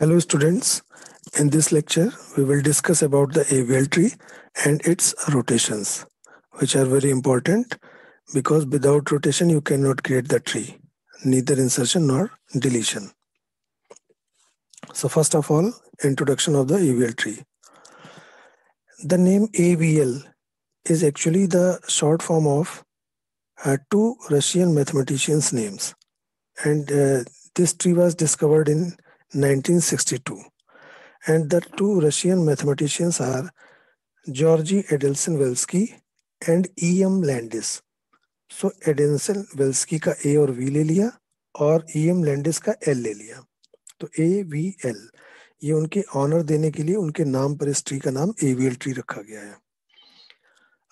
Hello students. In this lecture, we will discuss about the AVL tree and its rotations, which are very important because without rotation, you cannot create the tree, neither insertion nor deletion. So first of all, introduction of the AVL tree. The name AVL is actually the short form of uh, two Russian mathematicians' names. And uh, this tree was discovered in 1962 and the two Russian mathematicians are georgi Edelson-Velsky and E.M. Landis. सो एडेंसन वेल्सकी का ए और we ले लिया और E M Landis का L ले लिया तो A V L ये उनके ऑनर देने के लिए उनके नाम पर इस ट्री का नाम ए वी एल ट्री रखा गया है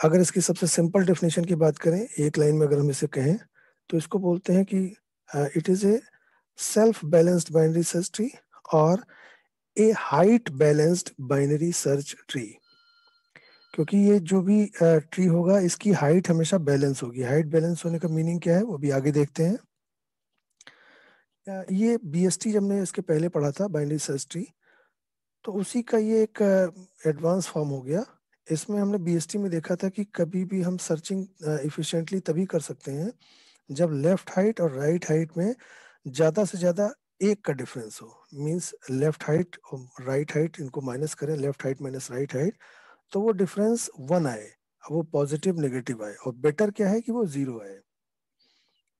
अगर इसकी सबसे सिंपल डेफिनेशन की बात करें एक लाइन में अगर हम इसे कहें तो इसको बोलते हैं कि it is a self-balanced binary search tree और a height balanced binary search tree क्योंकि ये जो भी ट्री होगा इसकी हाइट हमेशा बैलेंस होगी हाइट बैलेंस होने का मीनिंग क्या है वो भी आगे देखते हैं ये बीएसटी जब हमने इसके पहले पढ़ा था बाइनरी सर्च ट्री तो उसी का ये एक एडवांस फॉर्म हो गया इसमें हमने बीएसटी में देखा था कि कभी भी हम सर्चिंग इफिशिएंटली तभी कर सकते हैं जब लेफ्ट हाइट और राइट right हाइट में ज़्यादा से ज़्यादा एक का डिफरेंस हो मींस लेफ्ट हाइट और राइट हाइट इनको माइनस करें left height minus right height तो वो डिफरेंस वन आए वो पॉजिटिव नेगेटिव आए और बेटर क्या है कि वो जीरो आए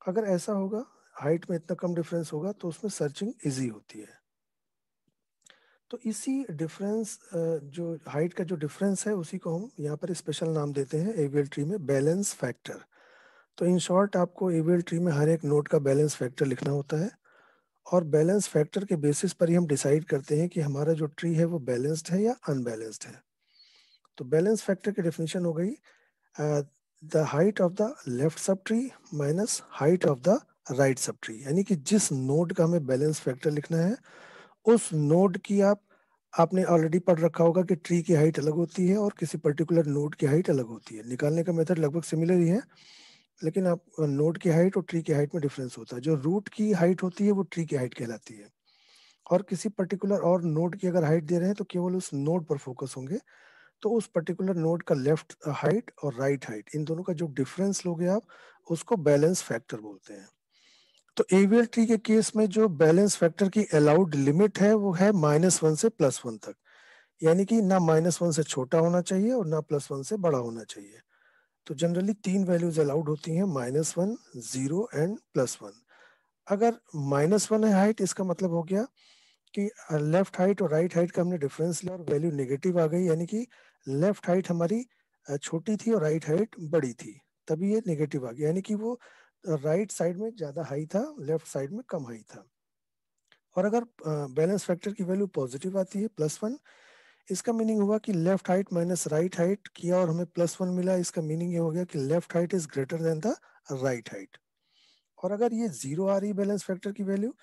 अगर ऐसा होगा हाइट में इतना कम डिफरेंस होगा तो उसमें सर्चिंग इजी होती है तो इसी डिफरेंस जो हाइट का जो डिफरेंस है उसी को हम यहाँ पर स्पेशल नाम देते हैं एवियल ट्री में बैलेंस फैक्टर तो इन शॉर्ट आपको ए ट्री में हर एक नोट का बैलेंस फैक्टर लिखना होता है और बैलेंस फैक्टर के बेसिस पर ही हम डिसाइड करते हैं कि हमारा जो ट्री है वो बैलेंस्ड है या अनबैलेंस्ड है तो बैलेंस फैक्टर की डेफिनेशन हो गई the height of the left subtree minus height of the right subtree यानी कि जिस नोड का हमें बैलेंस फैक्टर लिखना है उस नोड की आप आपने ऑलरेडी पढ़ रखा होगा कि ट्री की हाइट अलग होती है और किसी पर्टिकुलर नोड की हाइट अलग होती है निकालने का मेथड लगभग सिमिलर ही है लेकिन आप नोड की हाइट और ट्री की हाइट में डिफरेंस होता है जो रूट की हाइट होती है वो ट्री की हाइट कहलाती है और किसी पर्टिकुलर और नोड की अगर हाइट दे रहे हैं तो केवल उस नोड पर फोकस होंगे तो उस पर्टिकुलर नोड का लेफ्ट हाइट और राइट right हाइट इन दोनों का जो डिफरेंस लोगे आप उसको बैलेंस फैक्टर बोलते हैं तो एवीएल ट्री के केस में जो बैलेंस फैक्टर की अलाउड लिमिट है वो है माइनस वन से प्लस वन तक यानी कि ना माइनस वन से छोटा होना चाहिए और ना प्लस वन से बड़ा होना चाहिए तो जनरली तीन वैल्यूज अलाउड होती हैं minus one zero and plus one अगर माइनस वन है हाइट इसका मतलब हो गया कि लेफ्ट uh, हाइट और राइट हाइट का हमने डिफरेंस लिया और वैल्यू नेगेटिव आ गई यानी कि लेफ्ट हाइट हमारी uh, छोटी थी और राइट हाइट बड़ी थी तभी ये नेगेटिव आ गया यानी कि वो राइट uh, साइड में ज़्यादा हाई था लेफ्ट साइड में कम हाई था और अगर बैलेंस फैक्टर की वैल्यू पॉजिटिव आती है प्लस वन इसका मीनिंग हुआ कि left height minus right height किया और हमें प्लस वन मिला इसका मीनिंग ये हो गया कि left height is greater than the right height और अगर ये जीरो आ रही बैलेंस फैक्टर की वैल्यू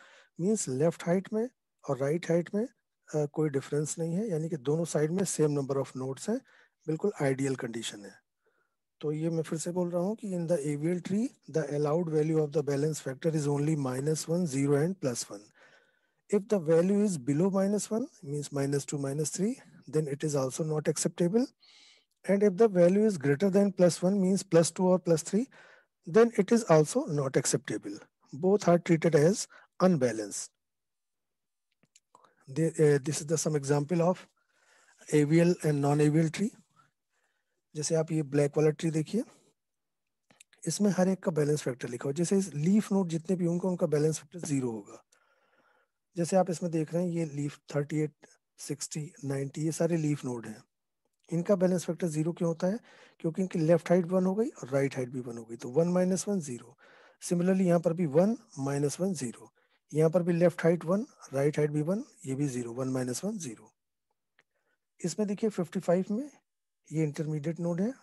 मीन्स लेफ्ट हाइट में और राइट right हाइट में आ, कोई डिफरेंस नहीं है यानी कि दोनों साइड में सेम नंबर ऑफ नोट्स हैं बिल्कुल आइडियल कंडीशन है तो ये मैं फिर से बोल रहा हूँ कि in the AVL tree the allowed value of the balance factor is only minus one zero and plus one if the value is below minus one means minus two minus three then it is also not acceptable. And if the value is greater than plus 1 means plus 2 or plus 3, then it is also not acceptable. Both are treated as unbalanced. They, uh, this is the some example of AVL and non AVL tree जैसे आप ये black वाला tree देखिए इसमें हर एक का balance factor लिखा हो जैसे इस लीफ नोट जितने भी होंगे उनका बैलेंस फैक्टर जीरो होगा जैसे आप इसमें देख रहे हैं ये लीफ 38 सिक्सटी नाइन्टी ये सारे लीफ नोड हैं इनका बैलेंस फैक्टर जीरो क्यों होता है क्योंकि इनकी लेफ्ट हाइट वन हो गई और राइट हाइट भी वन हो गई तो one minus one zero similarly यहाँ पर भी वन माइनस वन जीरो यहाँ पर भी left height one right height भी वन ये भी zero one minus one zero इसमें देखिए फिफ्टी फाइव में ये इंटरमीडिएट नोड है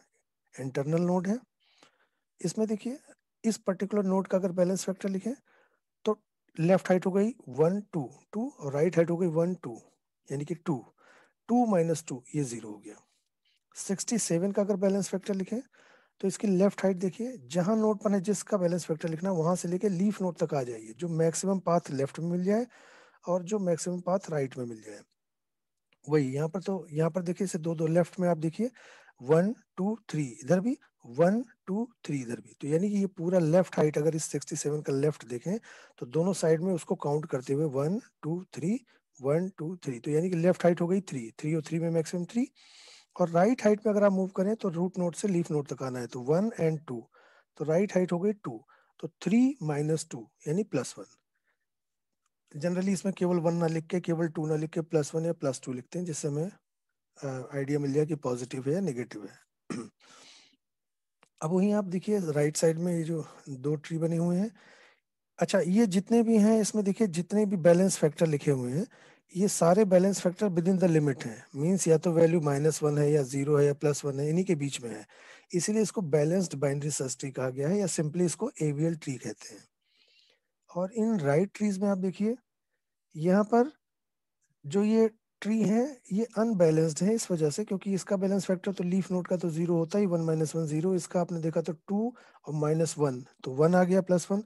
इंटरनल नोड है इसमें देखिए इस पर्टिकुलर नोड का अगर बैलेंस फैक्टर लिखें तो लेफ्ट हाइट हो गई वन टू टू और राइट हाइट हो गई वन टू यानी कि टू टू माइनस टू ये जीरो हो गया सिक्सटी सेवन का अगर बैलेंस फैक्टर लिखे तो इसकी लेफ्ट हाइट देखिए जहां नोट पर है जिसका बैलेंस फैक्टर लिखना वहां से लेके लीफ नोट तक आ जाइए जो मैक्सिमम पाथ लेफ्ट में मिल जाए और जो मैक्सिमम पाथ राइट में मिल जाए वही यहाँ पर तो यहाँ पर देखिए इसे दो दो लेफ्ट में आप देखिए वन टू थ्री इधर भी वन टू थ्री इधर भी तो यानी कि ये पूरा लेफ्ट हाइट अगर इस सिक्सटी सेवन का लेफ्ट देखें तो दोनों साइड में उसको काउंट करते हुए one two three one two three तो यानी कि लेफ्ट हाइट हो गई थ्री थ्री और थ्री में मैक्सिमम थ्री और राइट हाइट में अगर आप मूव करें तो रूट नोट से लीफ नोट तक आना है तो वन एंड टू तो राइट हाइट हो गई टू तो थ्री माइनस टू यानी प्लस वन जनरली इसमें केवल वन ना लिख के केवल टू ना लिख के प्लस वन या प्लस टू लिखते हैं जिससे हमें आइडिया मिल जाए कि पॉजिटिव है या नेगेटिव है अब वहीं आप देखिए राइट साइड में ये जो दो ट्री बने हुए हैं अच्छा ये जितने भी हैं इसमें देखिए जितने भी बैलेंस फैक्टर लिखे हुए हैं ये सारे balance factor within the limit है मीन्स या तो वैल्यू माइनस वन है या जीरो है या प्लस वन है इन्हीं के बीच में है इसीलिए इसको बैलेंस्ड बाइनरी सर्च ट्री कहा गया है या सिंपली इसको एवियल ट्री कहते हैं और इन राइट right ट्रीज में आप देखिए यहाँ पर जो ये ट्री है ये अनबैलेंस्ड है इस वजह से क्योंकि इसका बैलेंस फैक्टर तो लीफ नोट का तो जीरो होता ही वन माइनस वन जीरो इसका आपने देखा तो टू और माइनस वन तो वन आ गया प्लस वन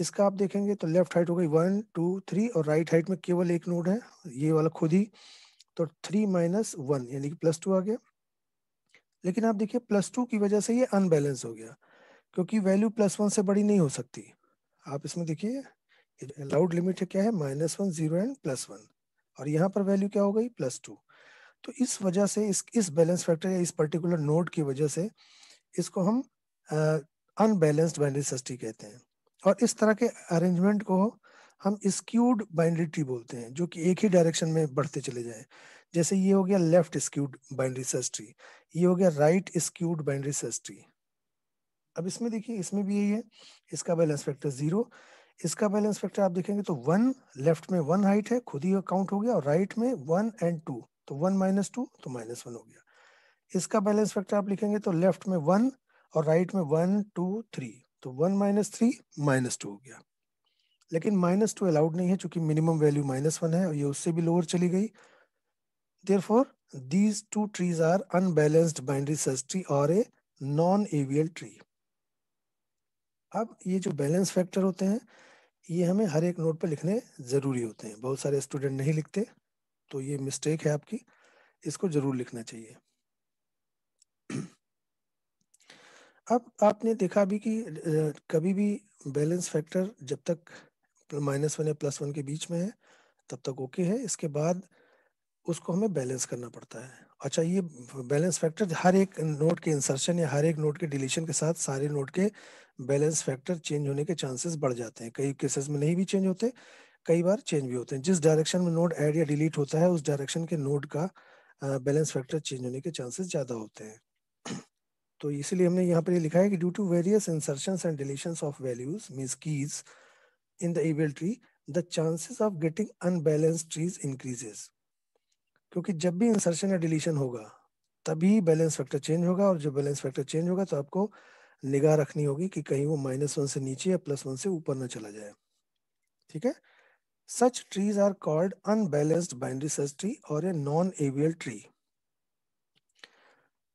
इसका आप देखेंगे तो लेफ्ट हाइट हो गई वन टू थ्री और राइट हाइट में केवल एक नोड है ये वाला खुद ही तो थ्री माइनस वन यानी कि प्लस टू आ गया लेकिन आप देखिए प्लस टू की वजह से ये अनबैलेंस हो गया क्योंकि वैल्यू प्लस वन से बड़ी नहीं हो सकती आप इसमें देखिए अलाउड लिमिट है क्या है minus one zero and plus one और यहाँ पर वैल्यू क्या हो गई प्लस टू तो इस वजह से इस इस बैलेंस फैक्टर या इस पर्टिकुलर नोड की वजह से इसको हम अनबैलेंस्ड बाइनरी सिस्टम कहते हैं और इस तरह के अरेंजमेंट को हम स्क्यूड बाइंड्री ट्री बोलते हैं जो कि एक ही डायरेक्शन में बढ़ते चले जाए जैसे ये हो गया left skewed binary search tree ये हो गया right skewed binary search tree अब इसमें देखिए इसमें भी यही है इसका बैलेंस फैक्टर जीरो इसका बैलेंस फैक्टर आप देखेंगे तो वन लेफ्ट में वन हाइट है खुद ही काउंट हो गया और राइट में वन एंड टू तो वन माइनस टू तो माइनस वन हो गया इसका बैलेंस फैक्टर आप लिखेंगे तो लेफ्ट में वन और राइट में वन टू थ्री तो one minus three minus two हो गया लेकिन माइनस टू अलाउड नहीं है चूंकि मिनिमम वैल्यू माइनस वन है और ये उससे भी लोअर चली गई therefore these two trees are unbalanced binary search tree और ए नॉन एवियल ट्री अब ये जो बैलेंस फैक्टर होते हैं ये हमें हर एक नोट पर लिखने ज़रूरी होते हैं बहुत सारे स्टूडेंट नहीं लिखते तो ये मिस्टेक है आपकी इसको ज़रूर लिखना चाहिए अब आपने देखा भी कि कभी भी बैलेंस फैक्टर जब तक माइनस वन या प्लस वन के बीच में है तब तक ओके है इसके बाद उसको हमें बैलेंस करना पड़ता है अच्छा ये बैलेंस फैक्टर हर एक नोट के इंसर्शन या हर एक नोट के डिलीशन के साथ सारे नोट के बैलेंस फैक्टर चेंज होने के चांसेस बढ़ जाते हैं कई केसेस में नहीं भी चेंज होते कई बार चेंज भी होते हैं जिस डायरेक्शन में नोट ऐड या डिलीट होता है उस डायरेक्शन के नोट का बैलेंस फैक्टर चेंज होने के चांसेस ज़्यादा होते हैं तो इसलिए हमने यहाँ पर ये लिखा है कि due to various insertion and deletion of values mean keys in the AVL tree the chances of getting unbalance trees increases क्योंकि जब भी इंसर्शन या डिलीशन होगा तभी बैलेंस फैक्टर चेंज होगा और जब बैलेंस फैक्टर चेंज होगा तो आपको निगाह रखनी होगी कि कहीं वो माइनस वन से नीचे या प्लस वन से ऊपर ना चला जाए ठीक है such trees are called unbalanced binary सच ट्री और ए नॉन avial ट्री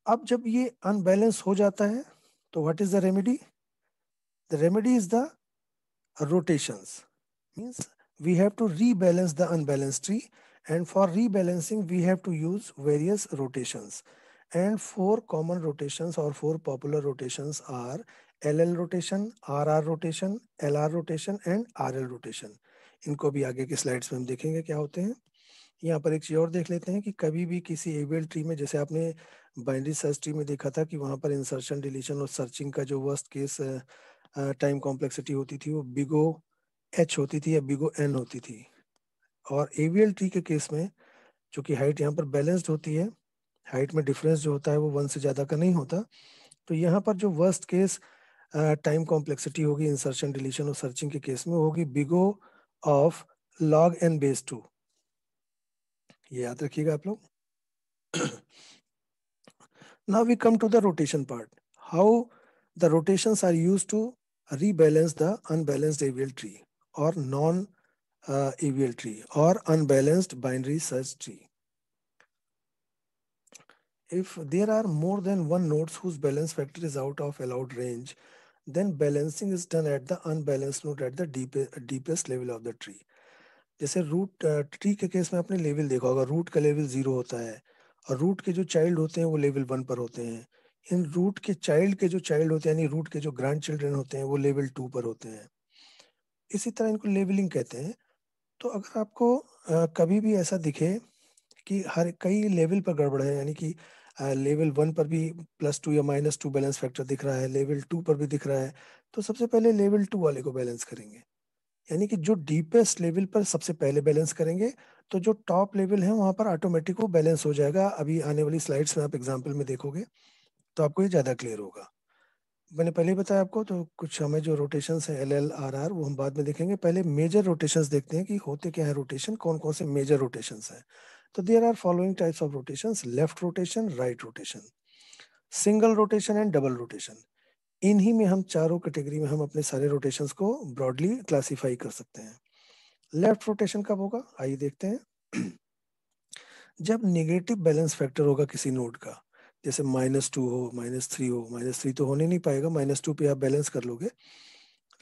अब जब ये अनबैलेंस हो जाता है तो what is the remedy the remedy is the rotation means we have to rebalance the unbalance tree and for rebalancing we have to use various rotation and four common rotation और four popular rotation are L L rotation R are rotation L R rotation and R L rotation इनको भी आगे के slides में हम देखेंगे क्या होते हैं यहाँ पर एक चीज और देख लेते हैं कि कभी भी किसी एबल ट्री में जैसे आपने बाइनरी सर्च ट्री में देखा था कि वहां पर इंसर्शन डिलीशन और सर्चिंग का जो वर्स्ट केस टाइम कॉम्प्लेक्सिटी होती थी वो बिगो एच होती थी या बिगो एन होती थी और एवीएल ट्री के केस में चूंकि हाइट यहाँ पर बैलेंस्ड होती है हाइट में डिफरेंस जो होता है वो वन से ज़्यादा का नहीं होता तो यहाँ पर जो वर्स्ट केस टाइम कॉम्प्लेक्सिटी होगी इंसर्शन डिलीशन और सर्चिंग के केस में होगी big O of log N base two now we come to the rotation part how the rotations are used to rebalance the unbalanced AVL tree or non uh, avl tree or unbalanced binary search tree if there are more than one nodes whose balance factor is out of allowed range then balancing is done at the unbalanced node at the deepest level of the tree जैसे root tree के case में आपने level देखा होगा root का level zero होता है और रूट के जो चाइल्ड होते हैं वो लेवल वन पर होते हैं इन रूट के चाइल्ड के जो चाइल्ड होते हैं यानी रूट के जो ग्रैंड चिल्ड्रेन होते हैं वो लेवल टू पर होते हैं इसी तरह इनको लेवलिंग कहते हैं तो अगर आपको कभी भी ऐसा दिखे कि हर कई लेवल पर गड़बड़ है यानी कि लेवल वन पर भी प्लस टू या माइनस टू बैलेंस फैक्टर दिख रहा है लेवल टू पर भी दिख रहा है तो सबसे पहले लेवल टू वाले को बैलेंस करेंगे यानी कि जो डीपेस्ट लेवल पर सबसे पहले बैलेंस करेंगे तो जो टॉप लेवल है वहां पर ऑटोमेटिक वो बैलेंस हो जाएगा अभी आने वाली स्लाइड्स में आप एग्जाम्पल में देखोगे तो आपको ये ज़्यादा क्लियर होगा मैंने पहले बताया आपको तो कुछ हमें जो रोटेशन है एल एल आर आर वो हम बाद में देखेंगे पहले मेजर रोटेशन देखते हैं कि होते क्या है रोटेशन कौन कौन से मेजर रोटेशन हैं तो there are following types of rotation left rotation right rotation single rotation and double rotation इन्हीं में हम चारों कैटेगरी में हम अपने सारे रोटेशन को ब्रॉडली क्लासीफाई कर सकते हैं लेफ्ट रोटेशन कब होगा आइए देखते हैं जब नेगेटिव बैलेंस फैक्टर होगा किसी नोड का जैसे माइनस टू हो माइनस थ्री हो माइनस थ्री तो होने नहीं पाएगा माइनस टू पे आप बैलेंस कर लोगे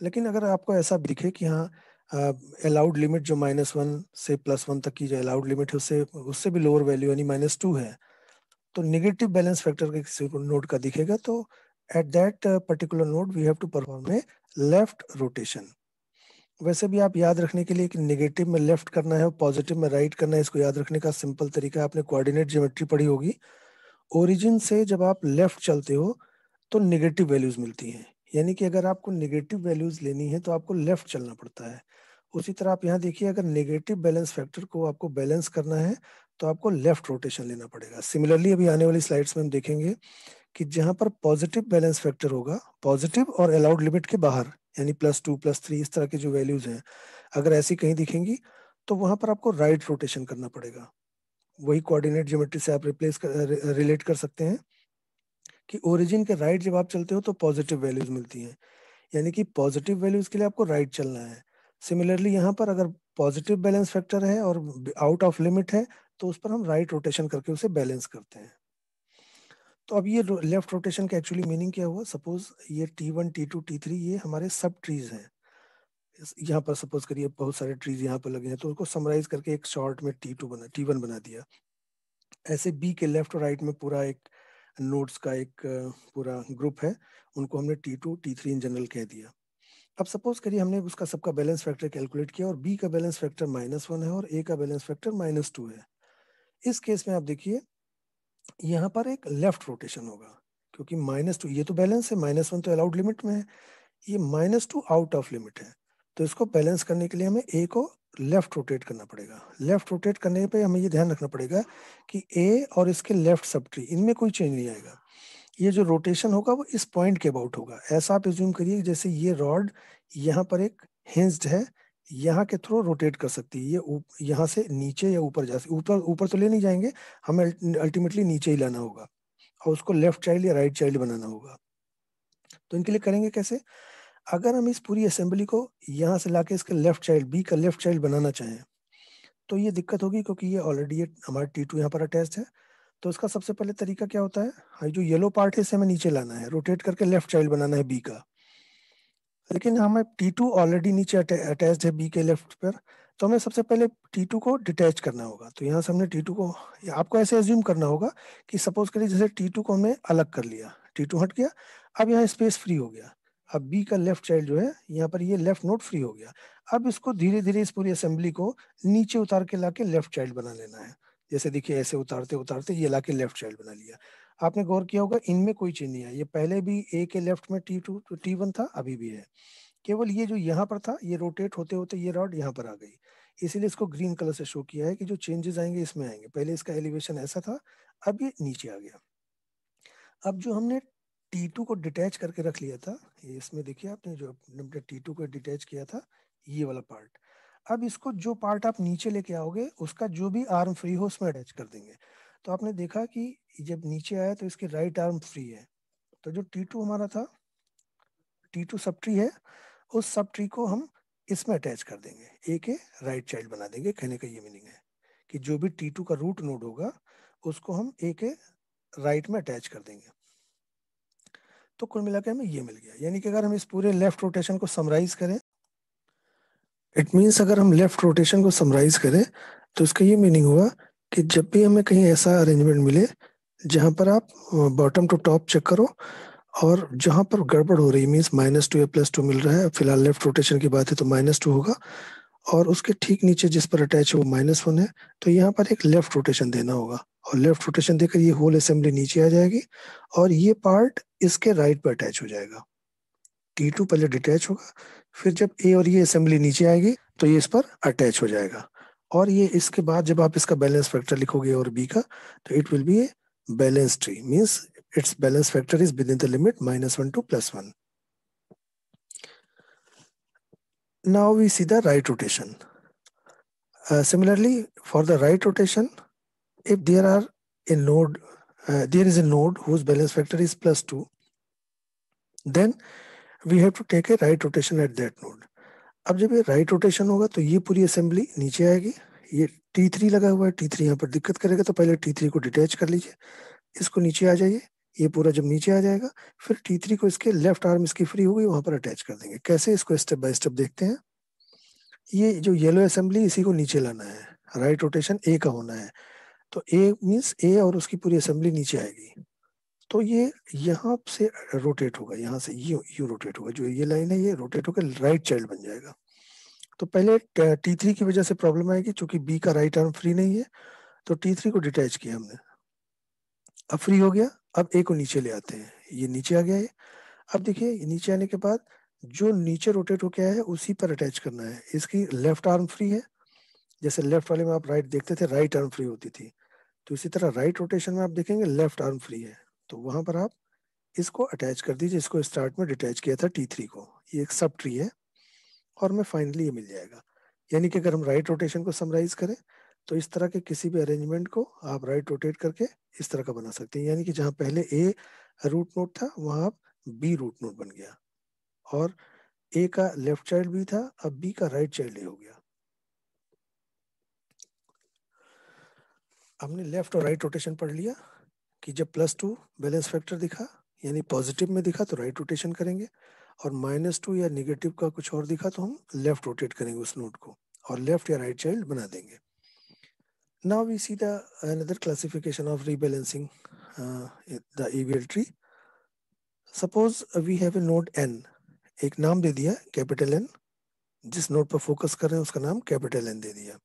लेकिन अगर आपको ऐसा दिखे कि हाँ अलाउड लिमिट जो माइनस वन से प्लस वन तक की जो अलाउड लिमिट है उससे उससे भी लोअर वैल्यू यानी माइनस टू है तो निगेटिव बैलेंस फैक्टर का किसी नोट का दिखेगा तो at that uh, particular node we have to perform a left rotation वैसे भी आप याद रखने के लिए कि नेगेटिव में लेफ्ट करना है और पॉजिटिव में राइट right करना है इसको याद रखने का सिंपल तरीका आपने कोऑर्डिनेट ज्योमेट्री पढ़ी होगी ओरिजिन से जब आप लेफ्ट चलते हो तो नेगेटिव वैल्यूज मिलती हैं यानी कि अगर आपको नेगेटिव वैल्यूज लेनी है तो आपको लेफ्ट चलना पड़ता है उसी तरह आप यहाँ देखिए अगर नेगेटिव बैलेंस फैक्टर को आपको बैलेंस करना है तो आपको लेफ्ट रोटेशन लेना पड़ेगा सिमिलरली अभी आने वाली स्लाइड्स में हम देखेंगे कि जहां पर पॉजिटिव बैलेंस फैक्टर होगा पॉजिटिव और अलाउड लिमिट के बाहर यानी प्लस टू प्लस थ्री इस तरह के जो वैल्यूज हैं अगर ऐसी कहीं दिखेंगी तो वहां पर आपको राइट right रोटेशन करना पड़ेगा वही कोऑर्डिनेट ज्योमेट्री से आप रिप्लेस कर, रिलेट कर सकते हैं कि ओरिजिन के राइट right जब आप चलते हो तो पॉजिटिव वैल्यूज मिलती हैं यानी कि पॉजिटिव वैल्यूज के लिए आपको राइट right चलना है सिमिलरली यहाँ पर अगर पॉजिटिव बैलेंस फैक्टर है और आउट ऑफ लिमिट है तो उस पर हम राइट right रोटेशन करके उसे बैलेंस करते हैं तो अब ये लेफ्ट रोटेशन का एक्चुअली मीनिंग क्या हुआ सपोज ये T one T two T three ये हमारे सब ट्रीज हैं यहाँ पर सपोज करिए बहुत सारे ट्रीज यहाँ पर लगे हैं तो उसको समराइज करके एक शॉर्ट में टी टू बना टी वन बना दिया ऐसे बी के लेफ्ट और राइट में पूरा एक नोट्स का एक पूरा ग्रुप है उनको हमने T two T three in general कह दिया अब सपोज करिए हमने उसका सबका बैलेंस फैक्टर कैलकुलेट किया और बी का बैलेंस फैक्टर माइनस वन है और ए का बैलेंस फैक्टर माइनस टू है इस केस में आप देखिए यहाँ पर एक लेफ्ट रोटेशन होगा क्योंकि माइनस टू ये तो बैलेंस है माइनस वन तो अलाउड लिमिट में है ये minus two out of limit है तो इसको बैलेंस करने के लिए हमें ए को लेफ्ट रोटेट करना पड़ेगा लेफ्ट रोटेट करने पे हमें ये ध्यान रखना पड़ेगा कि ए और इसके लेफ्ट सब ट्री इनमें कोई चेंज नहीं आएगा ये जो रोटेशन होगा वो इस पॉइंट के अबाउट होगा ऐसा आप एज्यूम करिए जैसे ये रॉड यहाँ पर एक हिंस्ड है यहाँ के थ्रू रोटेट कर सकती है ये यहाँ से नीचे या ऊपर जा सकती ऊपर ऊपर तो ले नहीं जाएंगे हमें अल्टीमेटली नीचे ही लाना होगा और उसको लेफ्ट चाइल्ड या राइट चाइल्ड बनाना होगा तो इनके लिए करेंगे कैसे अगर हम इस पूरी असेंबली को यहाँ से ला के इसका लेफ्ट चाइल्ड बी का लेफ्ट चाइल्ड बनाना चाहें तो ये दिक्कत होगी क्योंकि ये ऑलरेडी ये हमारा टी टू यहाँ पर अटैच है तो इसका सबसे पहले तरीका क्या होता है हाँ, जो येलो पार्ट है इसे हमें नीचे लाना है रोटेट करके लेफ्ट चाइल्ड बनाना है बी का लेकिन हमें टी टू ऑलरेडी नीचे अटैच है बी के लेफ्ट पर तो हमें सबसे पहले टी टू को डिटैच करना होगा तो यहाँ से हमने टी टू को आपको ऐसे एज्यूम करना होगा कि सपोज करिए जैसे टी टू को हमने अलग कर लिया टी टू हट गया अब यहाँ स्पेस फ्री हो गया अब बी का लेफ्ट चाइल्ड जो है यहाँ पर ये लेफ्ट नोट फ्री हो गया अब इसको धीरे धीरे इस पूरी असेंबली को नीचे उतार के ला के लेफ्ट चाइल्ड बना लेना है जैसे देखिए ऐसे उतारते उतारते ये लाके लेफ्ट चाइल्ड बना लिया आपने गौर किया होगा इनमें कोई चेंज नहीं आया ये पहले भी ए के लेफ्ट में टी टू टी वन था अभी भी है केवल ये जो यहाँ पर था ये रोटेट होते होते ये रॉड यहाँ पर आ गई इसीलिए इसको ग्रीन कलर से शो किया है कि जो चेंजेस आएंगे इसमें आएंगे पहले इसका एलिवेशन ऐसा था अब ये नीचे आ गया अब जो हमने टी टू को डिटैच करके रख लिया था ये इसमें देखिए आपने जो हमने टी टू को डिटैच किया था ये वाला पार्ट अब इसको जो पार्ट आप नीचे लेके आओगे उसका जो भी आर्म फ्री हो उसमें अटैच कर देंगे तो आपने देखा कि जब नीचे आया तो इसके राइट आर्म फ्री है तो जो टी टू हमारा था टी टू सब ट्री है उस सब ट्री को हम इसमें अटैच कर देंगे ए के राइट चाइल्ड बना देंगे कहने का ये मीनिंग है कि जो भी टी टू का रूट नोड होगा उसको हम ए के राइट में अटैच कर देंगे तो कुल मिलाकर हमें ये मिल गया यानी कि अगर हम इस पूरे लेफ्ट रोटेशन को समराइज करें इट मीन्स अगर हम लेफ्ट रोटेशन को समराइज करें तो इसका ये मीनिंग हुआ कि जब भी हमें कहीं ऐसा अरेंजमेंट मिले जहाँ पर आप बॉटम टू टॉप चेक करो और जहाँ पर गड़बड़ हो रही मीन्स माइनस टू या प्लस टू मिल रहा है फिलहाल लेफ्ट रोटेशन की बात है तो माइनस टू होगा और उसके ठीक नीचे जिस पर अटैच है वो माइनस वन है तो यहाँ पर एक लेफ्ट रोटेशन देना होगा और लेफ्ट रोटेशन देकर ये होल असेंबली नीचे आ जाएगी और ये पार्ट इसके राइट पर अटैच हो जाएगा टी टू पहले डिटैच होगा फिर जब ए और ये असेंबली नीचे आएगी तो ये इस पर अटैच हो जाएगा और ये इसके बाद जब आप इसका बैलेंस फैक्टर लिखोगे और बी का तो it will be a balance tree means its balance factor is within the limit minus one to plus one now we see the right rotation similarly for the right rotation if there are a node there is a node whose balance factor is plus two then we have to take a right rotation at that node अब जब ये right rotation होगा तो ये पूरी assembly नीचे आएगी ये टी थ्री लगा हुआ है टी थ्री यहाँ पर दिक्कत करेगा तो पहले टी थ्री को डिटैच कर लीजिए इसको नीचे आ जाइए ये पूरा जब नीचे आ जाएगा फिर टी थ्री को इसके लेफ्ट आर्म इसकी फ्री होगी वहां पर अटैच कर देंगे कैसे इसको स्टेप बाय स्टेप देखते हैं ये जो येलो असेंबली इसी को नीचे लाना है राइट रोटेशन ए का होना है तो ए मीन्स ए और उसकी पूरी असेंबली नीचे आएगी तो ये यहाँ से रोटेट होगा यहाँ से ये यू रोटेट होगा जो ये लाइन है ये रोटेट होकर राइट चाइल्ड बन जाएगा तो पहले टी थ्री की वजह से प्रॉब्लम आएगी चूंकि बी का राइट आर्म फ्री नहीं है तो टी थ्री को डिटैच किया हमने अब फ्री हो गया अब ए को नीचे ले आते हैं ये नीचे आ गया है अब देखिए नीचे आने के बाद जो नीचे रोटेट हो गया है उसी पर अटैच करना है इसकी लेफ्ट आर्म फ्री है जैसे लेफ्ट वाले में आप राइट देखते थे राइट आर्म फ्री होती थी तो इसी तरह राइट रोटेशन में आप देखेंगे लेफ्ट आर्म फ्री है तो वहां पर आप इसको अटैच कर दीजिए इसको स्टार्ट में डिटैच किया था टी थ्री को ये एक सब ट्री है और हमें फाइनली ये मिल जाएगा यानी कि अगर हम राइट रोटेशन को समराइज करें तो इस तरह के किसी भी अरेंजमेंट को आप राइट रोटेट करके इस तरह का बना सकते हैं यानी कि जहाँ पहले ए रूट नोट था वहाँ आप बी रूट नोट बन गया और ए का लेफ्ट चाइल्ड बी था अब बी का राइट चाइल्ड ए हो गया हमने लेफ्ट और राइट रोटेशन पढ़ लिया कि जब प्लस टू बैलेंस फैक्टर दिखा यानी पॉजिटिव में दिखा तो राइट रोटेशन करेंगे और माइनस टू या निगेटिव का कुछ और दिखा तो हम लेफ्ट रोटेट करेंगे उस नोट को और लेफ्ट या राइट चाइल्ड बना देंगे now we see the classification of of the AVL tree suppose we have a node N एक नाम दे दिया कैपिटल एन जिस नोट पर फोकस कर रहे हैं उसका नाम कैपिटल एन दे दिया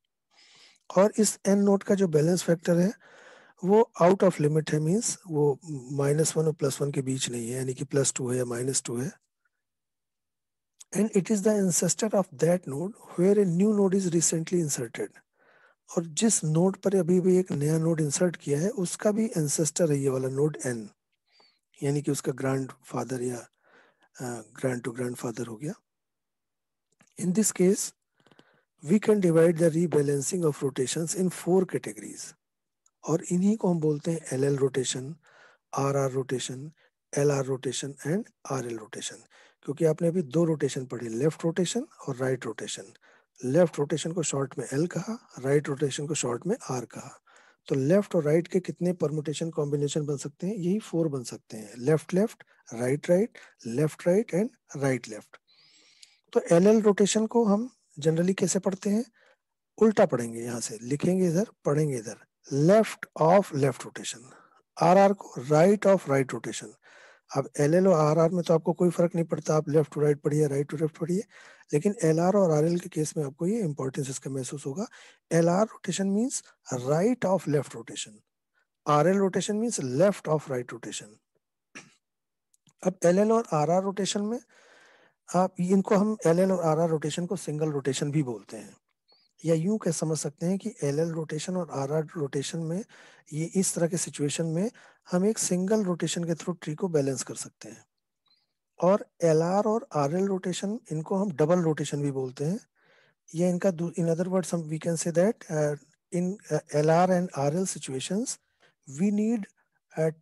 और इस एन नोट का जो बैलेंस फैक्टर है वो आउट ऑफ लिमिट है मींस वो माइनस वन और प्लस वन के बीच नहीं है यानी कि प्लस टू है या माइनस टू है and it is the ancestor of that node where a new node is recently inserted और जिस नोड पर अभी भी एक नया नोड इंसर्ट किया है उसका भी एंसेस्टर है ये वाला नोड एन यानी कि उसका ग्रैंड फादर या ग्रैंड टू ग्रैंड फादर हो गया in this case we can divide the rebalancing of rotations in four categories और इन्हीं को हम बोलते हैं L L rotation R are rotation L R rotation and R L rotation क्योंकि आपने अभी दो रोटेशन पढ़ी लेफ्ट रोटेशन और राइट रोटेशन लेफ्ट रोटेशन को शॉर्ट में एल कहा राइट रोटेशन को शॉर्ट में आर कहा तो लेफ्ट और राइट के कितने परमुटेशन कॉम्बिनेशन बन सकते हैं यही फोर बन सकते हैं left left right right left right and right left तो एल एल रोटेशन को हम जनरली कैसे पढ़ते हैं उल्टा पढ़ेंगे यहाँ से लिखेंगे इधर पढ़ेंगे इधर left of left rotation R R को राइट ऑफ राइट रोटेशन अब एल एल और आर आर में तो आपको कोई फर्क नहीं पड़ता आप लेफ्ट टू राइट पढ़िए राइट टू लेफ्ट पढ़िए लेकिन एल आर और आर एल के केस में आपको ये इंपॉर्टेंस इसका महसूस होगा L R rotation means right of left rotation are L rotation means left of right rotation अब एल एल और आर आर रोटेशन में आप इनको हम एल एल और आर आर रोटेशन को सिंगल रोटेशन भी बोलते हैं या यूं कह समझ सकते हैं कि एल एल रोटेशन और आर आर रोटेशन में ये इस तरह के सिचुएशन में हम एक सिंगल रोटेशन के थ्रू ट्री को बैलेंस कर सकते हैं और एल आर और आर एल रोटेशन इनको हम डबल रोटेशन भी बोलते हैं या इनका इन अदर वर्ड्स हम we can say that in L R and R L situations we need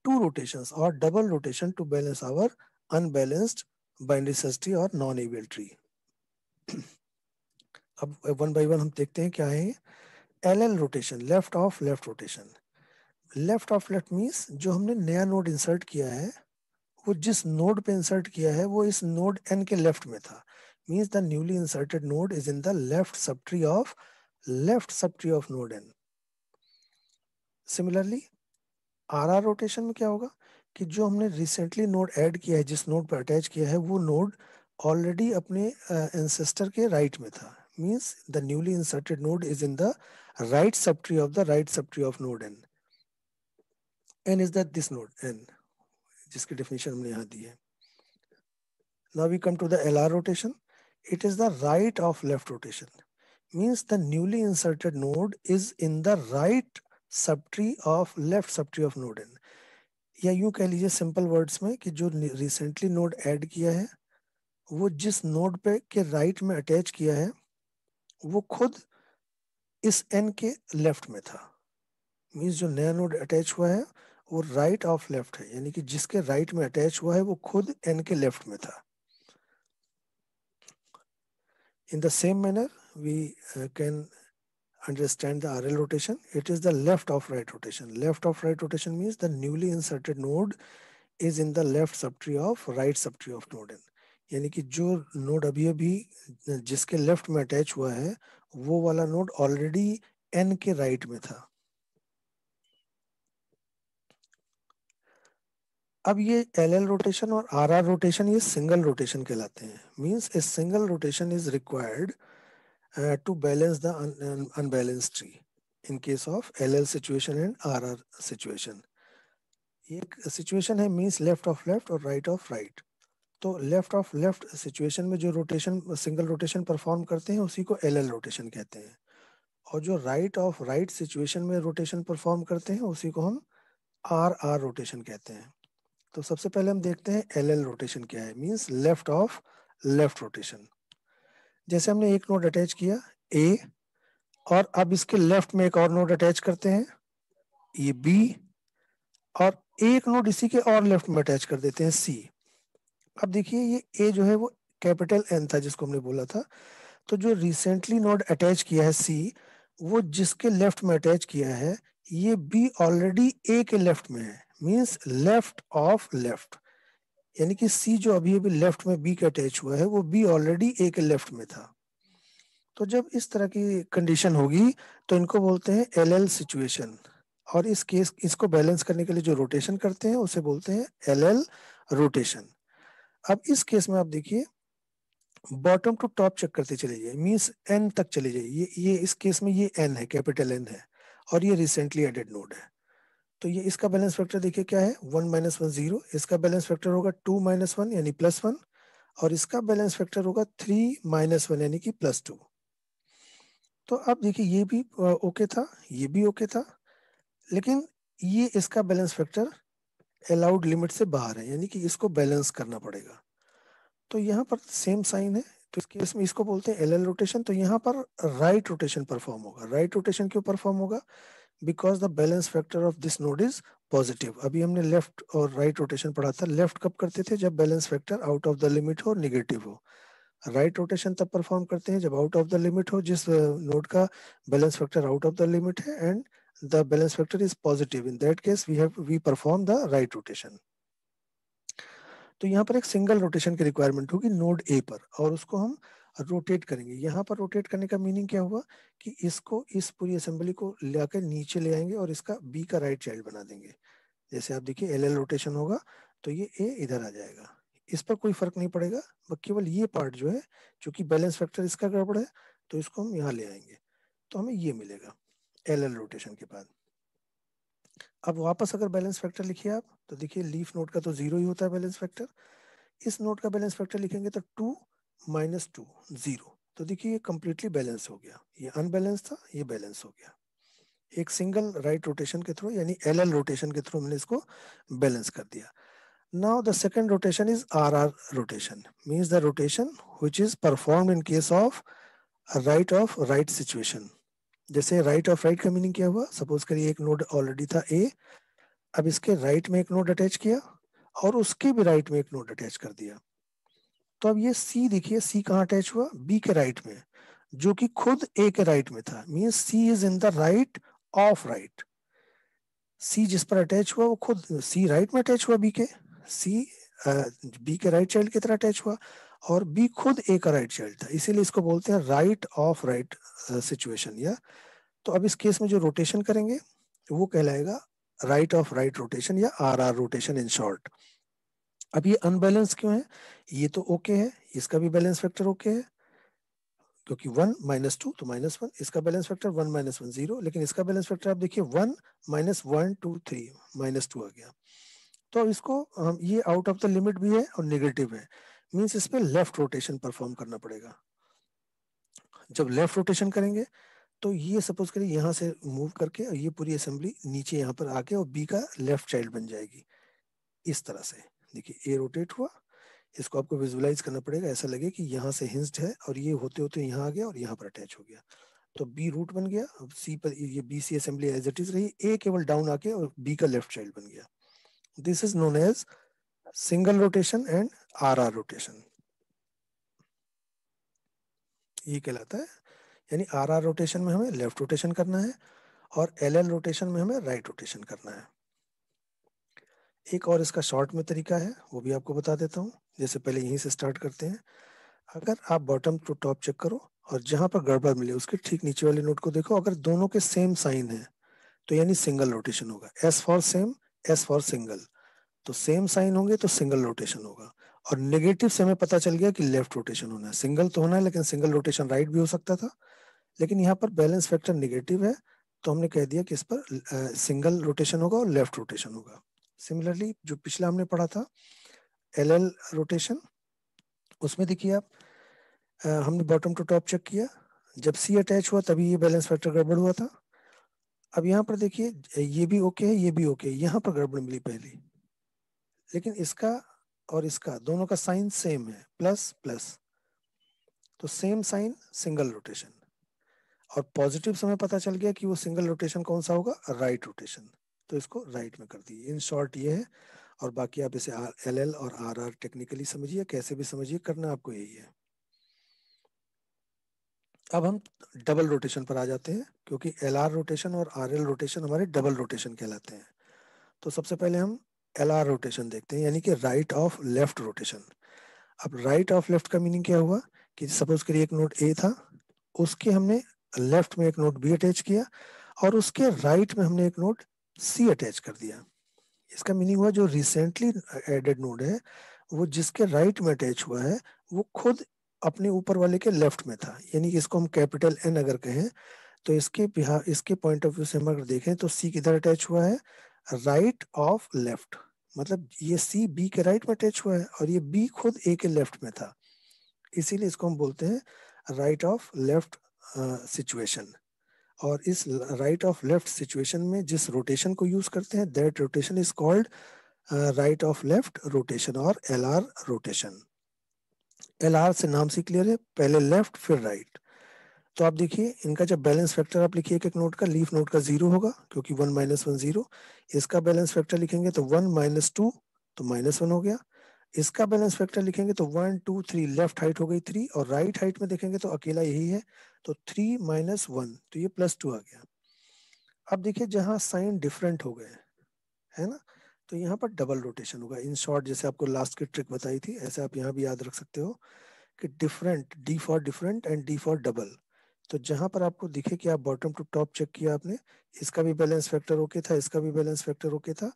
to rotation और double rotation to balance our unbalanced unbalanced और नॉन एबल ट्री अब वन बाई वन हम देखते हैं क्या है L L rotation left of left rotation left of left means जो हमने नया नोड इंसर्ट किया है वो जिस नोड पे इंसर्ट किया है वो इस नोड एन के लेफ्ट में था means the newly inserted node is in the left subtree of left subtree of node N similarly R are rotation में क्या होगा कि जो हमने रिसेंटली नोड ऐड किया है जिस नोड पर अटैच किया है वो नोड ऑलरेडी अपने एंसेस्टर के राइट में था means the newly inserted node is in the right subtree of the right subtree of node n. n is that this node n, jiski definition humne yahan di hai Now we come to the LR rotation. It is the right of left rotation. Means the newly inserted node is in the right subtree of left subtree of node n. या यूं कह लीजिए simple words में कि जो recently node add किया है वो जिस नोड पे के राइट right में अटैच किया है वो खुद इस एन के लेफ्ट में था मीन्स जो नया नोड अटैच हुआ है वो राइट ऑफ लेफ्ट है यानी कि जिसके राइट right में अटैच हुआ है वो खुद एन के लेफ्ट में था in the same manner we can understand the R L rotation it is the left of right rotation left of right rotation means the newly inserted node is in the left subtree of right subtree of node N यानी कि जो node अभी अभी जिसके left में attach हुआ है वो वाला नोड ऑलरेडी एन के राइट में था अब ये एल एल रोटेशन और आर आर रोटेशन ये सिंगल रोटेशन कहलाते हैं means a single rotation is required to balance the unbalance tree in case of L L situation and R R situation एक सिचुएशन है मीन्स लेफ्ट ऑफ लेफ्ट और right of right तो left of left situation में जो rotation single rotation perform करते हैं उसी को एल एल रोटेशन कहते हैं और जो राइट ऑफ राइट सिचुएशन में रोटेशन परफॉर्म करते हैं उसी को हम आर आर रोटेशन कहते हैं तो सबसे पहले हम देखते हैं एल एल रोटेशन क्या है means left of left rotation जैसे हमने एक नोट अटैच किया ए और अब इसके लेफ्ट में एक और नोट अटैच करते हैं ये बी और एक नोट इसी के और लेफ्ट में अटैच कर देते हैं सी अब देखिए ये ए जो है वो कैपिटल एन था जिसको हमने बोला था तो जो रिसेंटली नोड अटैच किया है सी वो जिसके लेफ्ट में अटैच किया है ये बी ऑलरेडी ए के लेफ्ट में है मींस लेफ्ट ऑफ लेफ्ट यानी कि सी जो अभी अभी लेफ्ट में बी के अटैच हुआ है वो बी ऑलरेडी ए के लेफ्ट में था तो जब इस तरह की कंडीशन होगी तो इनको बोलते हैं एल एल सिचुएशन और इस केस इसको बैलेंस करने के लिए जो रोटेशन करते हैं उसे बोलते हैं एल एल रोटेशन अब इस केस में आप देखिए बॉटम टू टॉप चेक करते चले जाइए मीन्स एन तक चले जाइए ये ये इस केस में ये एन है कैपिटल एन है और ये रिसेंटली एडेड नोड है तो ये इसका बैलेंस फैक्टर देखिए क्या है वन माइनस वन जीरो इसका बैलेंस फैक्टर होगा टू माइनस वन यानी प्लस वन और इसका बैलेंस फैक्टर होगा थ्री माइनस वन यानी कि प्लस टू तो अब देखिए ये भी ओके था ये भी ओके था लेकिन ये इसका बैलेंस फैक्टर अलाउड लिमिट से बाहर है यानी कि इसको बैलेंस करना पड़ेगा तो यहाँ पर सेम साइन है तो इस केस में इसको बोलते हैं एल एल रोटेशन तो यहाँ पर राइट रोटेशन परफॉर्म होगा राइट रोटेशन क्यों परफॉर्म होगा because the balance factor of this node is positive अभी हमने लेफ्ट और राइट right रोटेशन पढ़ा था लेफ्ट कब करते थे जब balance factor out of the limit हो निगेटिव हो राइट right रोटेशन तब परफॉर्म करते हैं जब आउट ऑफ द लिमिट हो जिस नोड का balance factor out of the limit है and the balance vector is positive in that case we have we perform the right rotation तो यहाँ पर एक सिंगल रोटेशन की रिक्वायरमेंट होगी नोड ए पर और उसको हम रोटेट करेंगे यहाँ पर रोटेट करने का मीनिंग क्या हुआ कि इसको इस पूरी असेंबली को लेकर नीचे ले आएंगे और इसका बी का राइट चाइल्ड बना देंगे जैसे आप देखिए एल एल रोटेशन होगा तो ये ए इधर आ जाएगा इस पर कोई फर्क नहीं पड़ेगा केवल ये पार्ट जो है चूंकि बैलेंस फैक्टर इसका गड़बड़ है तो इसको हम यहाँ ले आएंगे तो हमें ये मिलेगा एल एल रोटेशन के बाद अब वापस अगर बैलेंस फैक्टर लिखिए आप तो देखिए लीफ नोट का तो जीरो ही होता है बैलेंस फैक्टर इस नोट का बैलेंस फैक्टर लिखेंगे तो टू माइनस टू जीरो तो देखिए ये कम्प्लीटली बैलेंस हो गया ये अनबैलेंस था ये बैलेंस हो गया एक सिंगल राइट रोटेशन के थ्रू यानी एल एल रोटेशन के थ्रू हमने इसको बैलेंस कर दिया now the second rotation is R are rotation means the rotation which is perform in case of right of right situation जैसे राइट ऑफ राइट का meaning क्या हुआ सपोज करिए एक नोड ऑलरेडी था ए अब इसके राइट right में एक नोड अटैच किया और उसके भी राइट right में एक नोड अटैच कर दिया तो अब ये सी देखिए सी कहाँ अटैच हुआ बी के राइट right में जो कि खुद ए के राइट में था mean C is in the right of right C जिस पर अटैच हुआ वो खुद सी राइट में अटैच हुआ बी के सी बी के राइट चाइल्ड की तरह अटैच हुआ और बी खुद ए का राइट चाइल्ड था इसीलिए इसको बोलते हैं राइट ऑफ राइट सिचुएशन या तो अब इस केस में जो रोटेशन करेंगे वो कहलाएगा राइट ऑफ राइट रोटेशन या R are rotation in short अब ये अनबैलेंस क्यों है ये तो ओके okay है इसका भी बैलेंस फैक्टर ओके है क्योंकि वन माइनस टू तो माइनस वन इसका balance factor one minus one zero लेकिन इसका बैलेंस फैक्टर आप देखिए one minus one two three minus two आ गया तो इसको हम ये आउट ऑफ द लिमिट भी है और निगेटिव है मीन्स इसमें लेफ्ट रोटेशन परफॉर्म करना पड़ेगा जब लेफ्ट रोटेशन करेंगे तो ये सपोज करिए यहाँ से मूव करके और ये पूरी असेंबली नीचे यहाँ पर आके और बी का लेफ्ट चाइल्ड बन जाएगी इस तरह से देखिए ए रोटेट हुआ इसको आपको विजुअलाइज करना पड़ेगा ऐसा लगे कि यहाँ से हिंस्ड है और ये होते होते यहाँ आ गया और यहाँ पर अटैच हो गया तो बी रूट बन गया अब सी पर ये B C assembly as it is रही ए केवल डाउन आके और बी का लेफ्ट चाइल्ड बन गया this is known as single rotation and R are rotation ये कहलाता है यानी आर आर रोटेशन में हमें लेफ्ट रोटेशन करना है और एल एल रोटेशन में हमें राइट रोटेशन करना है एक और इसका शॉर्ट में तरीका है वो भी आपको बता देता हूँ जैसे पहले यहीं से स्टार्ट करते हैं अगर आप बॉटम टू टॉप चेक करो और जहां पर गड़बड़ मिले उसके ठीक नीचे वाले नोट को देखो अगर दोनों के सेम साइन है तो यानी सिंगल रोटेशन होगा S for same S for single तो सेम साइन होंगे तो सिंगल रोटेशन होगा और नेगेटिव से हमें पता चल गया कि लेफ्ट रोटेशन होना है सिंगल तो होना है लेकिन सिंगल रोटेशन राइट भी हो सकता था लेकिन यहाँ पर बैलेंस फैक्टर निगेटिव है तो हमने कह दिया कि इस पर सिंगल रोटेशन होगा और लेफ्ट रोटेशन होगा सिमिलरली जो पिछला हमने पढ़ा था एल एल रोटेशन उसमें देखिए आप हमने बॉटम टू टॉप चेक किया जब सी अटैच हुआ तभी ये बैलेंस फैक्टर गड़बड़ हुआ था अब यहाँ पर देखिए ये भी ओके है ये भी ओके है यहाँ पर गड़बड़ मिली पहली लेकिन इसका और इसका दोनों का साइन सेम है प्लस प्लस तो सेम साइन सिंगल रोटेशन और पॉजिटिव समय पता चल गया कि वो सिंगल रोटेशन कौन सा होगा राइट right रोटेशन तो इसको राइट right में कर दिए इन शॉर्ट ये है और बाकी आप इसे एल एल और आर आर टेक्निकली समझिए कैसे भी समझिए करना आपको यही है अब हम डबल रोटेशन पर आ जाते हैं क्योंकि एल आर रोटेशन और आर एल रोटेशन हमारे डबल रोटेशन कहलाते हैं तो सबसे पहले हम एल आर रोटेशन देखते हैं यानी कि राइट ऑफ लेफ्ट रोटेशन अब राइट ऑफ लेफ्ट का मीनिंग क्या हुआ कि सपोज करिए एक नोट ए था उसके हमने लेफ्ट में एक नोट बी अटैच किया और उसके राइट right में हमने एक नोट सी अटैच कर दिया इसका मीनिंग हुआ जो रिसेंटली एडेड नोड है वो जिसके राइट right में अटैच हुआ है वो खुद अपने ऊपर वाले के लेफ्ट में था यानी कि इसको हम कैपिटल एन अगर कहें तो इसके इसके पॉइंट ऑफ व्यू से हम अगर देखें तो सी किधर अटैच हुआ है राइट ऑफ लेफ्ट मतलब ये सी बी के राइट में अटैच हुआ है और ये बी खुद ए के लेफ्ट में था इसीलिए इसको हम बोलते हैं राइट ऑफ लेफ्ट सिचुएशन और इस राइट ऑफ लेफ्ट सिचुएशन में जिस रोटेशन को यूज करते हैं that rotation is called right of left rotation और L R rotation L R से नाम से क्लियर है पहले लेफ्ट फिर राइट तो आप देखिए इनका जब बैलेंस फैक्टर आप लिखिए एक एक नोट का लीफ नोट का जीरो होगा क्योंकि वन माइनस वन जीरो इसका बैलेंस फैक्टर लिखेंगे तो वन माइनस टू तो माइनस वन हो गया इसका बैलेंस फैक्टर लिखेंगे तो one two three left height हो गई थ्री और राइट right हाइट में देखेंगे तो अकेला यही है तो थ्री माइनस वन तो ये प्लस टू आ गया अब देखिए जहां साइन डिफरेंट हो गए है ना तो यहाँ पर डबल रोटेशन होगा इन शॉर्ट जैसे आपको लास्ट की ट्रिक बताई थी ऐसे आप यहाँ भी याद रख सकते हो कि different D for different and D for double तो जहां पर आपको दिखे कि आप बॉटम टू टॉप चेक किया आपने इसका भी बैलेंस फैक्टर ओके था इसका भी बैलेंस फैक्टर ओके था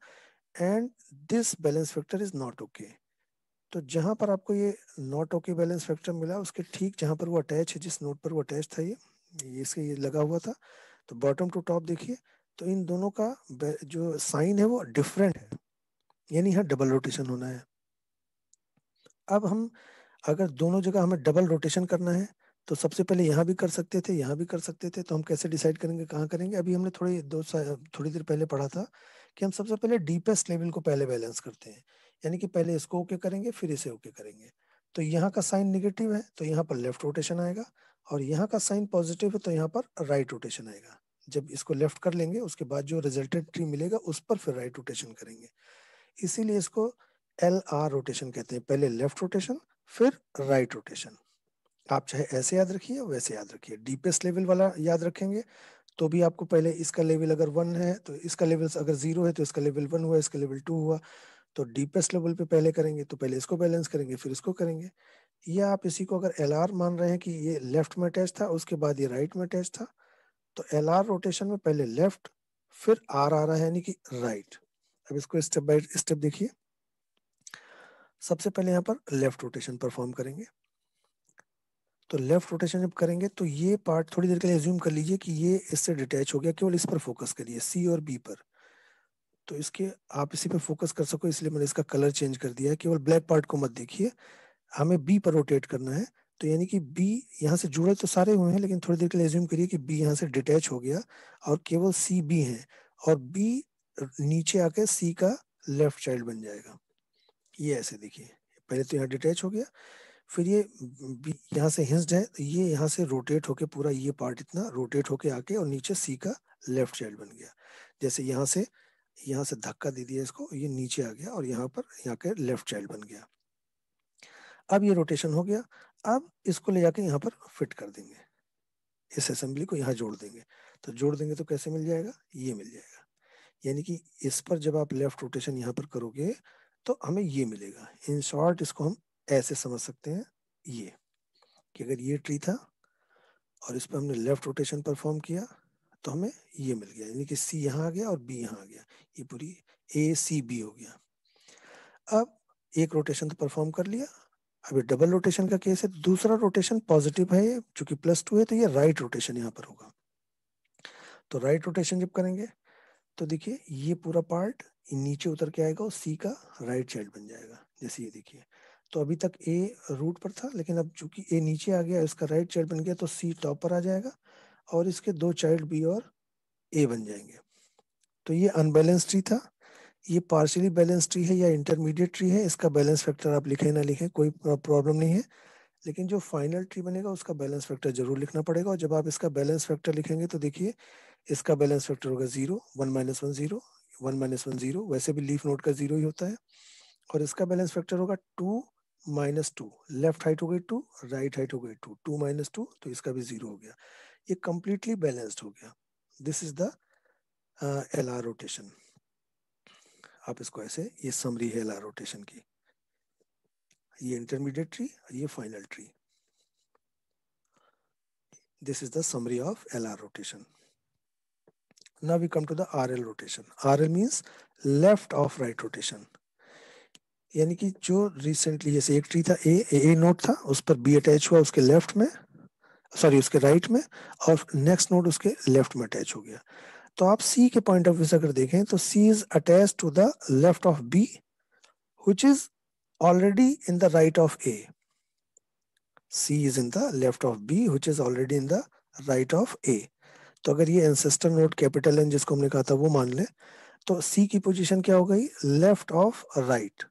and this balance factor is not okay तो जहां पर आपको ये नॉट ओके बैलेंस फैक्टर मिला उसके ठीक जहां पर वो अटैच है जिस नोट पर वो अटैच था ये इसके ये लगा हुआ था तो बॉटम टू टॉप देखिए तो इन दोनों का जो साइन है वो डिफरेंट है यानी यहाँ डबल रोटेशन होना है अब हम अगर दोनों जगह हमें डबल रोटेशन करना है तो सबसे पहले यहाँ भी कर सकते थे यहाँ भी कर सकते थे तो हम कैसे डिसाइड करेंगे कहाँ करेंगे अभी हमने थोड़ी दो थोड़ी देर पहले पढ़ा था कि हम सबसे पहले डीपेस्ट लेवल को पहले बैलेंस करते हैं यानी कि पहले इसको ओके करेंगे फिर इसे ओके करेंगे तो यहाँ का साइन निगेटिव है तो यहाँ पर लेफ्ट रोटेशन आएगा और यहाँ का साइन पॉजिटिव है तो यहाँ पर राइट रोटेशन आएगा जब इसको लेफ्ट कर लेंगे उसके बाद जो रिजल्टेड ट्री मिलेगा उस पर फिर राइट रोटेशन करेंगे इसीलिए इसको एल आर रोटेशन कहते हैं पहले लेफ्ट रोटेशन फिर राइट रोटेशन आप चाहे ऐसे याद रखिए वैसे याद रखिए डीपेस्ट लेवल वाला याद रखेंगे तो भी आपको पहले इसका लेवल अगर वन है तो इसका लेवल अगर जीरो है तो इसका लेवल वन हुआ इसका लेवल टू हुआ तो डीपेस्ट लेवल पे पहले करेंगे तो पहले इसको बैलेंस करेंगे फिर इसको करेंगे या आप इसी को अगर एल मान रहे हैं कि ये लेफ्ट में अटैच था उसके बाद ये राइट में अटैच था तो एल रोटेशन में पहले लेफ्ट फिर आर आ रहा है यानी कि राइट अब इसको स्टेप बाय स्टेप देखिए सबसे पहले यहाँ पर लेफ्ट रोटेशन परफॉर्म करेंगे तो लेफ्ट रोटेशन जब करेंगे तो ये पार्ट थोड़ी देर के लिए कर लीजिए कि ये इससे डिटैच हो गया केवल इस पर फोकस करिए सी और बी पर तो इसके आप इसी पर फोकस कर सको इसलिए मैंने इसका कलर चेंज कर दिया है केवल ब्लैक पार्ट को मत देखिए हमें बी पर रोटेट करना है तो यानी कि बी यहाँ से जुड़े तो सारे हुए हैं लेकिन थोड़ी देर के लिए एज्यूम करिए कि बी यहाँ से डिटैच हो गया और केवल सी बी है और बी नीचे आके सी का लेफ्ट चाइल्ड बन जाएगा ये ऐसे देखिए पहले तो यहाँ डिटैच हो गया फिर ये यहाँ से हिंस्ड है तो ये यहाँ से रोटेट होके पूरा ये पार्ट इतना रोटेट होके आके और नीचे सी का लेफ्ट साइड बन गया जैसे यहाँ से यहाँ से धक्का दे दिया इसको ये नीचे आ गया और यहाँ पर यहाँ के लेफ्ट साइड बन गया अब ये रोटेशन हो गया अब इसको ले जाके यहाँ पर फिट कर देंगे इस असेंबली को यहाँ जोड़ देंगे तो जोड़ देंगे तो कैसे मिल जाएगा ये मिल जाएगा यानी कि इस पर जब आप लेफ्ट रोटेशन यहाँ पर करोगे तो हमें ये मिलेगा इन शॉर्ट इसको हम ऐसे समझ सकते हैं ये कि अगर ये ट्री था और इस पर हमने लेफ्ट रोटेशन परफॉर्म किया तो हमें ये मिल गया यानी कि सी यहाँ आ गया और बी यहाँ आ गया ये पूरी ए सी बी हो गया अब एक रोटेशन तो परफॉर्म कर लिया अभी डबल रोटेशन का केस है तो दूसरा रोटेशन पॉजिटिव है जो कि प्लस टू है तो ये राइट रोटेशन यहाँ पर होगा तो राइट रोटेशन जब करेंगे तो देखिए ये पूरा पार्ट नीचे उतर के आएगा और सी का राइट साइड बन जाएगा जैसे ये देखिए तो अभी तक ए रूट पर था लेकिन अब चूंकि ए नीचे आ गया इसका राइट चाइल्ड बन गया तो सी टॉप पर आ जाएगा और इसके दो चाइल्ड बी और ए बन जाएंगे तो ये अनबैलेंस ट्री था ये पार्शली बैलेंस ट्री है या इंटरमीडिएट ट्री है इसका बैलेंस फैक्टर आप लिखें ना लिखें कोई प्रॉब्लम नहीं है लेकिन जो फाइनल ट्री बनेगा उसका बैलेंस फैक्टर जरूर लिखना पड़ेगा और जब आप इसका बैलेंस फैक्टर लिखेंगे तो देखिए इसका बैलेंस फैक्टर होगा zero one minus one zero one minus one zero वैसे भी लीफ नोट का जीरो ही होता है और इसका बैलेंस फैक्टर होगा two minus two left height हो गई टू राइट हाइट हो गई टू टू माइनस टू तो इसका भी जीरो हो गया ये कंप्लीटली बैलेंस्ड हो गया this is the L R rotation आप इसको ऐसे ये समरी है एल आर रोटेशन की ये इंटरमीडिएट ट्री और ये final tree this is the summary of L R rotation now we come to the R L rotation are L means left of right rotation यानी कि जो recently जैसे एक tree था ए ए नोट था उस पर बी अटैच हुआ उसके लेफ्ट में सॉरी उसके राइट में और नेक्स्ट नोट उसके लेफ्ट में अटैच हो गया तो आप सी के पॉइंट ऑफ व्यू से अगर देखें तो C is attach to the left of B which is already in the right of A C is in the left of B which is already in the right of A तो अगर ये ancestor note capital N जिसको हमने कहा था वो मान ले तो सी की पोजिशन क्या हो गई लेफ्ट ऑफ राइट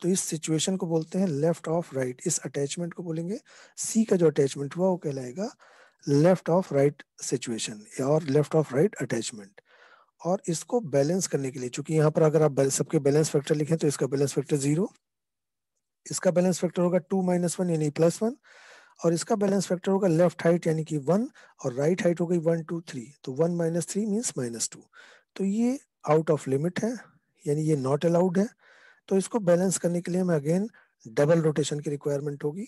तो इस सिचुएशन को बोलते हैं लेफ्ट ऑफ राइट इस अटैचमेंट को बोलेंगे सी का जो अटैचमेंट हुआ वो कहलाएगा लेफ्ट ऑफ राइट सिचुएशन और लेफ्ट ऑफ राइट अटैचमेंट और इसको बैलेंस करने के लिए चूंकि यहाँ पर अगर आप सबके बैलेंस फैक्टर लिखें तो इसका बैलेंस फैक्टर जीरो इसका बैलेंस फैक्टर होगा टू माइनस वन यानी प्लस वन और इसका बैलेंस फैक्टर होगा लेफ्ट हाइट यानी कि वन और राइट हाइट हो गई वन टू थ्री तो one minus three means minus two तो ये आउट ऑफ लिमिट है यानी ये नॉट अलाउड है तो इसको बैलेंस करने के लिए हमें अगेन डबल रोटेशन की रिक्वायरमेंट होगी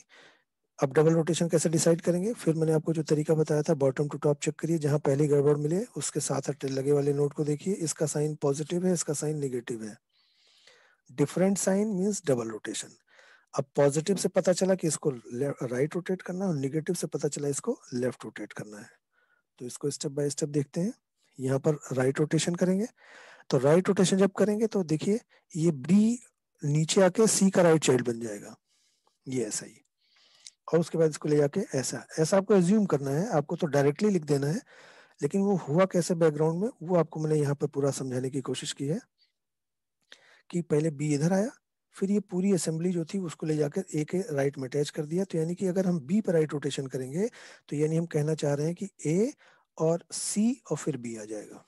अब डबल रोटेशन कैसे डिसाइड करेंगे फिर मैंने आपको जो तरीका बताया था बॉटम टू टॉप चेक करिए जहां पहली गड़बड़ मिले उसके साथ लगे वाले नोट को देखिए इसका साइन पॉजिटिव है इसका साइन निगेटिव है different sign means double rotation अब पॉजिटिव से पता चला कि इसको राइट रोटेट करना है और निगेटिव से पता चला इसको लेफ्ट रोटेट करना है तो इसको स्टेप बाय स्टेप देखते हैं यहाँ पर राइट right रोटेशन करेंगे तो राइट रोटेशन जब करेंगे तो देखिए ये बी नीचे आके सी का राइट चाइल्ड बन जाएगा ये ऐसा ही और उसके बाद इसको ले जाके ऐसा ऐसा आपको एज्यूम करना है आपको तो डायरेक्टली लिख देना है लेकिन वो हुआ कैसे बैकग्राउंड में वो आपको मैंने यहाँ पर पूरा समझाने की कोशिश की है कि पहले बी इधर आया फिर ये पूरी असेंबली जो थी उसको ले जाकर ए के राइट में अटैच कर दिया तो यानी कि अगर हम बी पर राइट रोटेशन करेंगे तो यानी हम कहना चाह रहे हैं कि ए और सी और फिर बी आ जाएगा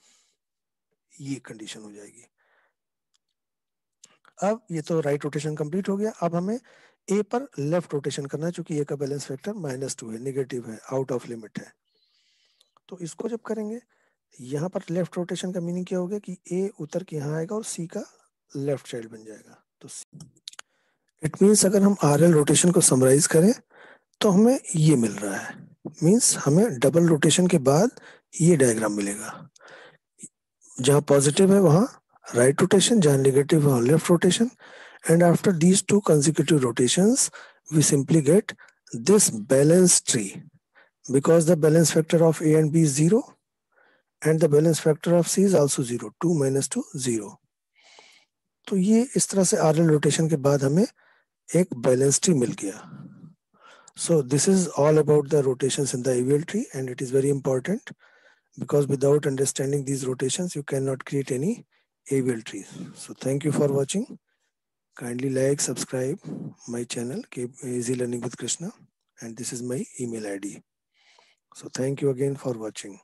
ये कंडीशन हो जाएगी अब ये तो राइट रोटेशन कंप्लीट हो गया अब हमें ए पर लेफ्ट रोटेशन करना है चूंकि ए का बैलेंस फैक्टर माइनस टू है निगेटिव है आउट ऑफ लिमिट है तो इसको जब करेंगे यहाँ पर लेफ्ट रोटेशन का मीनिंग क्या होगा कि ए उतर के यहाँ आएगा और सी का लेफ्ट साइड बन जाएगा तो इट मीन्स अगर हम आर एल रोटेशन को समराइज करें तो हमें ये मिल रहा है मीन्स हमें डबल रोटेशन के बाद ये डायग्राम मिलेगा जहां पॉजिटिव है वहाँ राइट रोटेशन जहाँ नेगेटिव है left rotation and after these two consecutive rotation we simply get this balance tree because the balance factor of A and B is zero and the balance factor of C is also zero two minus two zero तो ये इस तरह से are L rotation के बाद हमें एक balance tree मिल गया so this is all about the rotation in the tree and it is very important because without understanding these rotations, you cannot create any AVL trees. So thank you for watching. Kindly like, subscribe my channel, Keep Easy Learning with Krishna. And this is my email ID. So thank you again for watching.